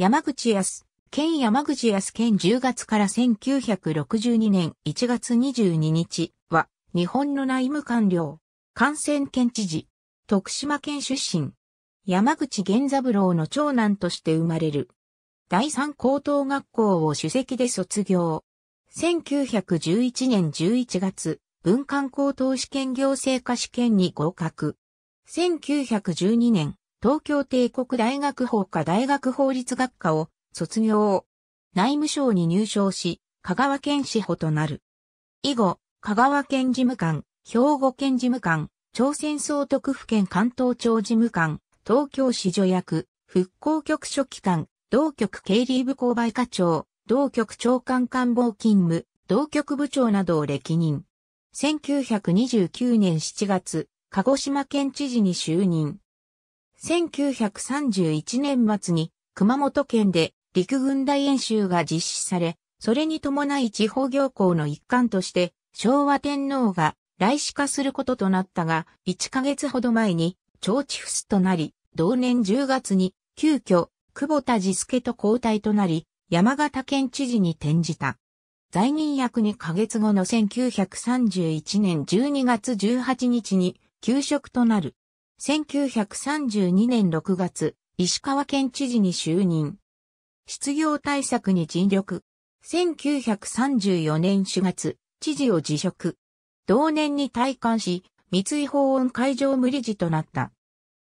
山口康、県山口康県10月から1962年1月22日は、日本の内務官僚、感染県知事、徳島県出身、山口源三郎の長男として生まれる。第三高等学校を主席で卒業。1911年11月、文官高等試験行政科試験に合格。1912年、東京帝国大学法科大学法律学科を卒業。内務省に入省し、香川県司法となる。以後、香川県事務官、兵庫県事務官、朝鮮総督府県関東庁事務官、東京市助役、復興局書記官、同局経理部購買課長、同局長官官房勤務、同局部長などを歴任。1929年7月、鹿児島県知事に就任。1931年末に熊本県で陸軍大演習が実施され、それに伴い地方行行の一環として昭和天皇が来死化することとなったが、1ヶ月ほど前に、長地府すとなり、同年10月に、急遽、久保田治助と交代となり、山形県知事に転じた。在任約2ヶ月後の1931年12月18日に、休職となる。1932年6月、石川県知事に就任。失業対策に尽力。1934年4月、知事を辞職。同年に退官し、三井法恩会場無理事となった。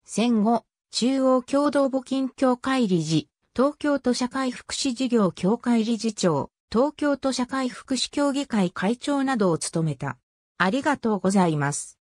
戦後、中央共同募金協会理事、東京都社会福祉事業協会理事長、東京都社会福祉協議会会長などを務めた。ありがとうございます。